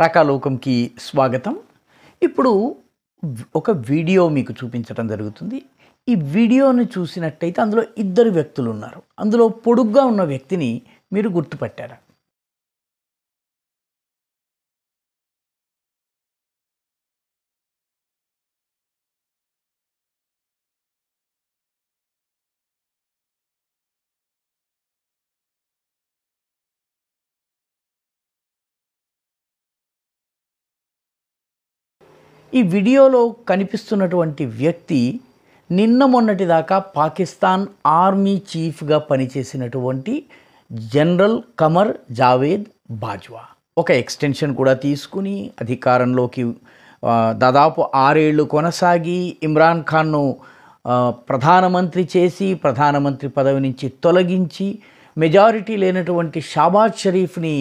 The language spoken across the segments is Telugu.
రాకాలోకంకి స్వాగతం ఇప్పుడు ఒక వీడియో మీకు చూపించడం జరుగుతుంది ఈ వీడియోని చూసినట్టయితే అందులో ఇద్దరు వ్యక్తులు ఉన్నారు అందులో పొడుగ్గా ఉన్న వ్యక్తిని మీరు గుర్తుపట్టారా ఈ వీడియోలో కనిపిస్తున్నటువంటి వ్యక్తి నిన్న మొన్నటి దాకా పాకిస్తాన్ ఆర్మీ చీఫ్గా పనిచేసినటువంటి జనరల్ కమర్ జావేద్ బాజ్వా ఒక ఎక్స్టెన్షన్ కూడా తీసుకుని అధికారంలోకి దాదాపు ఆరేళ్లు కొనసాగి ఇమ్రాన్ ఖాన్ను ప్రధానమంత్రి చేసి ప్రధానమంత్రి పదవి నుంచి తొలగించి మెజారిటీ లేనటువంటి షాబాజ్ షరీఫ్ని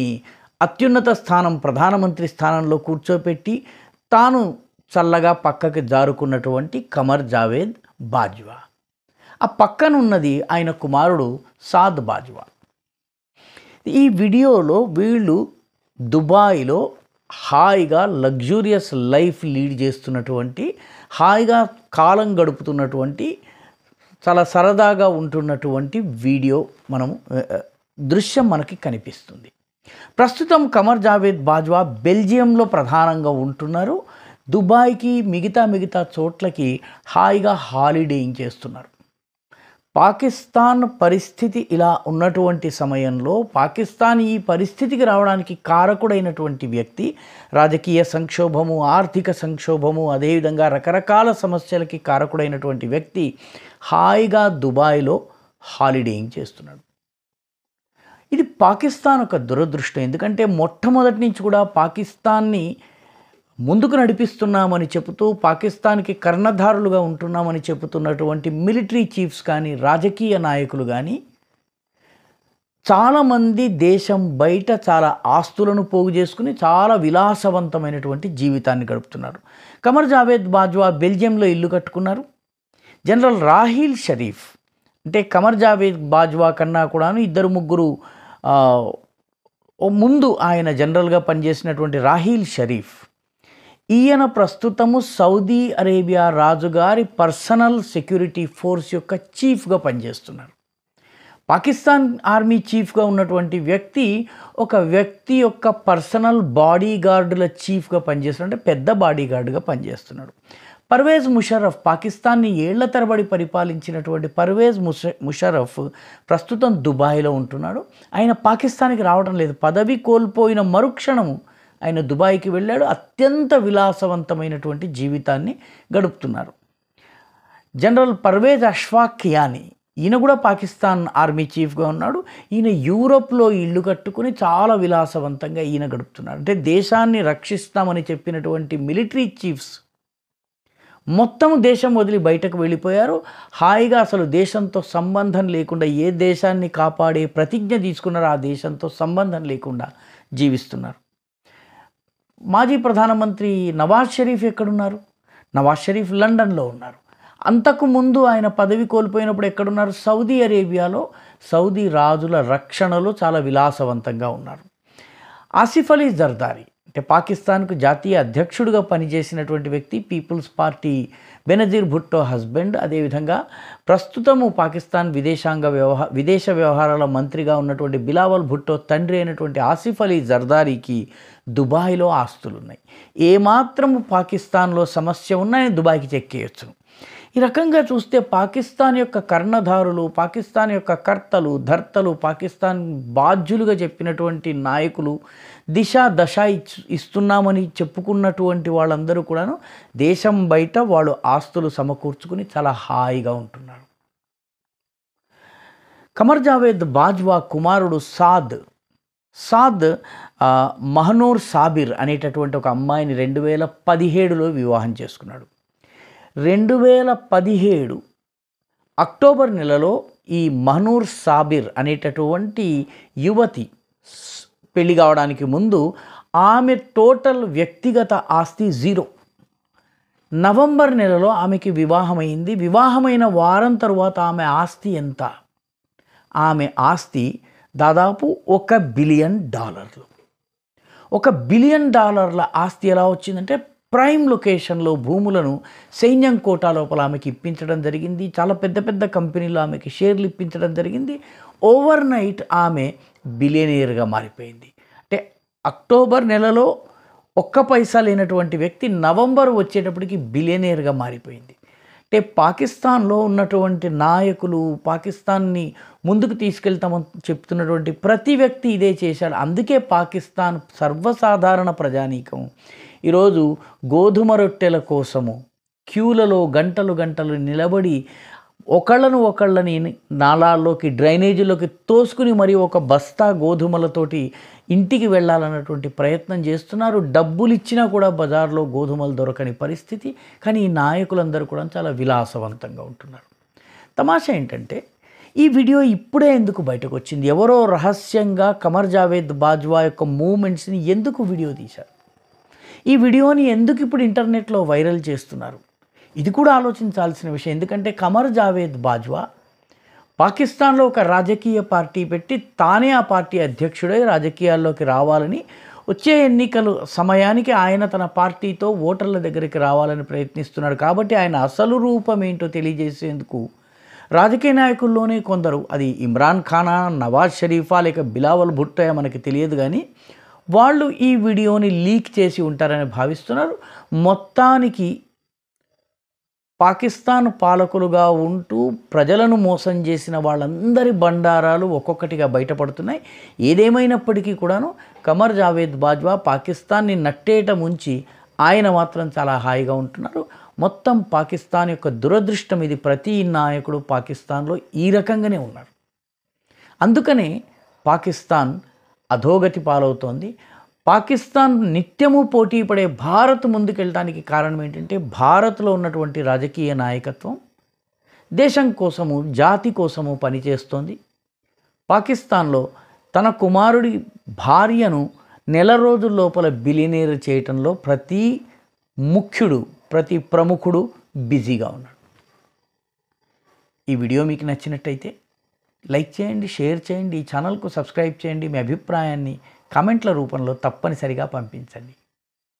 అత్యున్నత స్థానం ప్రధానమంత్రి స్థానంలో కూర్చోపెట్టి తాను చల్లగా పక్కకి జారుకున్నటువంటి కమర్ జావేద్ బాజ్వా ఆ పక్కనున్నది ఆయన కుమారుడు సాద్ బాజ్వా ఈ వీడియోలో వీళ్ళు దుబాయ్లో హాయిగా లగ్జూరియస్ లైఫ్ లీడ్ చేస్తున్నటువంటి హాయిగా కాలం గడుపుతున్నటువంటి చాలా సరదాగా ఉంటున్నటువంటి వీడియో మనము దృశ్యం మనకి కనిపిస్తుంది ప్రస్తుతం కమర్ జావేద్ బాజ్వా బెల్జియంలో ప్రధానంగా ఉంటున్నారు దుబాయ్కి మిగతా మిగతా చోట్లకి హాయిగా హాలిడేయింగ్ చేస్తున్నారు పాకిస్తాన్ పరిస్థితి ఇలా ఉన్నటువంటి సమయంలో పాకిస్తాన్ ఈ పరిస్థితికి రావడానికి కారకుడైనటువంటి వ్యక్తి రాజకీయ సంక్షోభము ఆర్థిక సంక్షోభము అదేవిధంగా రకరకాల సమస్యలకి కారకుడైనటువంటి వ్యక్తి హాయిగా దుబాయ్లో హాలిడేయింగ్ చేస్తున్నాడు ఇది పాకిస్తాన్ ఒక దురదృష్టం ఎందుకంటే మొట్టమొదటి నుంచి కూడా పాకిస్తాన్ని ముందుకు నడిపిస్తున్నామని చెబుతూ పాకిస్తాన్కి కర్ణధారులుగా ఉంటున్నామని చెబుతున్నటువంటి మిలిటరీ చీఫ్స్ కానీ రాజకీయ నాయకులు కానీ చాలామంది దేశం బయట చాలా ఆస్తులను పోగు చేసుకుని చాలా విలాసవంతమైనటువంటి జీవితాన్ని గడుపుతున్నారు కమర్ జావేద్ బాజ్వా బెల్జియంలో ఇల్లు కట్టుకున్నారు జనరల్ రాహీల్ షరీఫ్ అంటే కమర్ జావేద్ బాజ్వా కన్నా కూడాను ఇద్దరు ముగ్గురు ముందు ఆయన జనరల్గా పనిచేసినటువంటి రాహీల్ షరీఫ్ ఈయన ప్రస్తుతము సౌదీ అరేబియా రాజుగారి పర్సనల్ సెక్యూరిటీ ఫోర్స్ యొక్క చీఫ్గా పనిచేస్తున్నారు పాకిస్తాన్ ఆర్మీ చీఫ్గా ఉన్నటువంటి వ్యక్తి ఒక వ్యక్తి యొక్క పర్సనల్ బాడీ గార్డుల చీఫ్గా పనిచేస్తున్నాడు అంటే పెద్ద బాడీ గార్డుగా పనిచేస్తున్నాడు పర్వేజ్ ముషరఫ్ పాకిస్తాన్ని ఏళ్ల తరబడి పరిపాలించినటువంటి పర్వేజ్ ముష ముషరఫ్ ప్రస్తుతం దుబాయ్లో ఉంటున్నాడు ఆయన పాకిస్తాన్కి రావడం లేదు పదవి కోల్పోయిన మరుక్షణము ఆయన దుబాయ్కి వెళ్ళాడు అత్యంత విలాసవంతమైనటువంటి జీవితాన్ని గడుపుతున్నారు జనరల్ పర్వేజ్ అష్వాఖియాని ఈయన కూడా పాకిస్తాన్ ఆర్మీ చీఫ్గా ఉన్నాడు ఈయన యూరోప్లో ఇల్లు కట్టుకుని చాలా విలాసవంతంగా ఈయన గడుపుతున్నాడు అంటే దేశాన్ని రక్షిస్తామని చెప్పినటువంటి మిలిటరీ చీఫ్స్ మొత్తం దేశం వదిలి బయటకు వెళ్ళిపోయారు హాయిగా అసలు దేశంతో సంబంధం లేకుండా ఏ దేశాన్ని కాపాడే ప్రతిజ్ఞ తీసుకున్నారో ఆ దేశంతో సంబంధం లేకుండా జీవిస్తున్నారు మాజీ ప్రధానమంత్రి నవాజ్ షరీఫ్ ఎక్కడున్నారు నవాజ్ షరీఫ్ లండన్లో ఉన్నారు అంతకుముందు ఆయన పదవి కోల్పోయినప్పుడు ఎక్కడున్నారు సౌదీ అరేబియాలో సౌదీ రాజుల రక్షణలో చాలా విలాసవంతంగా ఉన్నారు ఆసిఫ్ అలీ జర్దారి అంటే పాకిస్తాన్కు జాతీయ అధ్యక్షుడిగా పనిచేసినటువంటి వ్యక్తి people's party Benazir Bhutto husband అదేవిధంగా ప్రస్తుతము పాకిస్తాన్ విదేశాంగ వ్యవహార విదేశ వ్యవహారాల మంత్రిగా ఉన్నటువంటి బిలావల్ భుట్టో తండ్రి అయినటువంటి ఆసిఫ్ అలీ జర్దారీకి దుబాయ్లో ఆస్తులున్నాయి ఏమాత్రము పాకిస్తాన్లో సమస్య ఉన్నాయని దుబాయ్కి చెక్కేయచ్చు ఈ రకంగా చూస్తే పాకిస్తాన్ యొక్క కర్ణధారులు పాకిస్తాన్ యొక్క కర్తలు ధర్తలు పాకిస్తాన్ బాధ్యులుగా చెప్పినటువంటి నాయకులు దిశ దశ ఇస్తున్నామని చెప్పుకున్నటువంటి వాళ్ళందరూ కూడాను దేశం బయట వాళ్ళు ఆస్తులు సమకూర్చుకుని చాలా హాయిగా ఉంటున్నారు కమర్ జావేద్ బాజ్వా కుమారుడు సాద్ సాద్ మహనూర్ సాబిర్ అనేటటువంటి ఒక అమ్మాయిని రెండు వేల పదిహేడులో వివాహం చేసుకున్నాడు రెండు వేల పదిహేడు అక్టోబర్ నెలలో ఈ మహనూర్ సాబిర్ అనేటటువంటి యువతి పెళ్లి కావడానికి ముందు ఆమె టోటల్ వ్యక్తిగత ఆస్తి జీరో నవంబర్ నెలలో ఆమెకి వివాహమైంది వివాహమైన వారం తరువాత ఆమె ఆస్తి ఎంత ఆమె ఆస్తి దాదాపు ఒక బిలియన్ డాలర్లు ఒక బిలియన్ డాలర్ల ఆస్తి ఎలా వచ్చిందంటే ప్రైమ్ లొకేషన్లో భూములను సైన్యం కోటా లోపల ఆమెకి ఇప్పించడం జరిగింది చాలా పెద్ద పెద్ద కంపెనీలు ఆమెకి షేర్లు ఇప్పించడం జరిగింది ఓవర్ నైట్ ఆమె బిలియనియర్గా మారిపోయింది అంటే అక్టోబర్ నెలలో ఒక్క పైసా లేనటువంటి వ్యక్తి నవంబర్ వచ్చేటప్పటికి బిలియనియర్గా మారిపోయింది అంటే పాకిస్తాన్లో ఉన్నటువంటి నాయకులు పాకిస్తాన్ని ముందుకు తీసుకెళ్తామని చెప్తున్నటువంటి ప్రతి వ్యక్తి ఇదే చేశాడు అందుకే పాకిస్తాన్ సర్వసాధారణ ప్రజానీకం ఈరోజు గోధుమ రొట్టెల కోసము క్యూలలో గంటలు గంటలు నిలబడి ఒకళ్ళను ఒకళ్ళని నాళాల్లోకి డ్రైనేజీలోకి తోసుకుని మరి ఒక బస్తా గోధుమలతోటి ఇంటికి వెళ్ళాలన్నటువంటి ప్రయత్నం చేస్తున్నారు డబ్బులు ఇచ్చినా కూడా బజార్లో గోధుమలు దొరకని పరిస్థితి కానీ ఈ నాయకులందరూ కూడా చాలా విలాసవంతంగా ఉంటున్నారు తమాషా ఏంటంటే ఈ వీడియో ఇప్పుడే ఎందుకు బయటకు వచ్చింది ఎవరో రహస్యంగా కమర్ జావేద్ బాజ్వా యొక్క మూమెంట్స్ని ఎందుకు వీడియో తీశారు ఈ వీడియోని ఎందుకు ఇప్పుడు ఇంటర్నెట్లో వైరల్ చేస్తున్నారు ఇది కూడా ఆలోచించాల్సిన విషయం ఎందుకంటే కమర్ జావేద్ బాజ్వా పాకిస్తాన్లో ఒక రాజకీయ పార్టీ పెట్టి తానే ఆ పార్టీ అధ్యక్షుడే రాజకీయాల్లోకి రావాలని వచ్చే ఎన్నికలు సమయానికి ఆయన తన పార్టీతో ఓటర్ల దగ్గరికి రావాలని ప్రయత్నిస్తున్నాడు కాబట్టి ఆయన అసలు రూపం ఏంటో తెలియజేసేందుకు రాజకీయ నాయకుల్లోనే కొందరు అది ఇమ్రాన్ ఖానా నవాజ్ షరీఫా లేక బిలావల్ భుట్టయా మనకి తెలియదు కానీ వాళ్ళు ఈ వీడియోని లీక్ చేసి ఉంటారని భావిస్తున్నారు మొత్తానికి పాకిస్తాన్ పాలకులుగా ఉంటూ ప్రజలను మోసం చేసిన వాళ్ళందరి బండారాలు ఒక్కొక్కటిగా బయటపడుతున్నాయి ఏదేమైనప్పటికీ కూడాను కమర్ జావేద్ బాజ్వా పాకిస్తాన్ని నట్టేట ముంచి ఆయన మాత్రం చాలా హాయిగా ఉంటున్నారు మొత్తం పాకిస్తాన్ యొక్క దురదృష్టం ఇది ప్రతి నాయకుడు పాకిస్తాన్లో ఈ రకంగానే ఉన్నారు అందుకనే పాకిస్తాన్ అధోగతి పాలవుతోంది పాకిస్తాన్ నిత్యము పోటీ పడే భారత్ ముందుకెళ్ళడానికి కారణం ఏంటంటే భారత్లో ఉన్నటువంటి రాజకీయ నాయకత్వం దేశం కోసము జాతి కోసము పనిచేస్తోంది పాకిస్తాన్లో తన కుమారుడి భార్యను నెల రోజుల లోపల బిలినేర్ చేయటంలో ప్రతి ముఖ్యుడు ప్రతి ప్రముఖుడు బిజీగా ఉన్నాడు ఈ వీడియో మీకు నచ్చినట్టయితే లైక్ చేయండి షేర్ చేయండి ఈ ఛానల్కు సబ్స్క్రైబ్ చేయండి మీ అభిప్రాయాన్ని కామెంట్ల రూపంలో తప్పనిసరిగా పంపించండి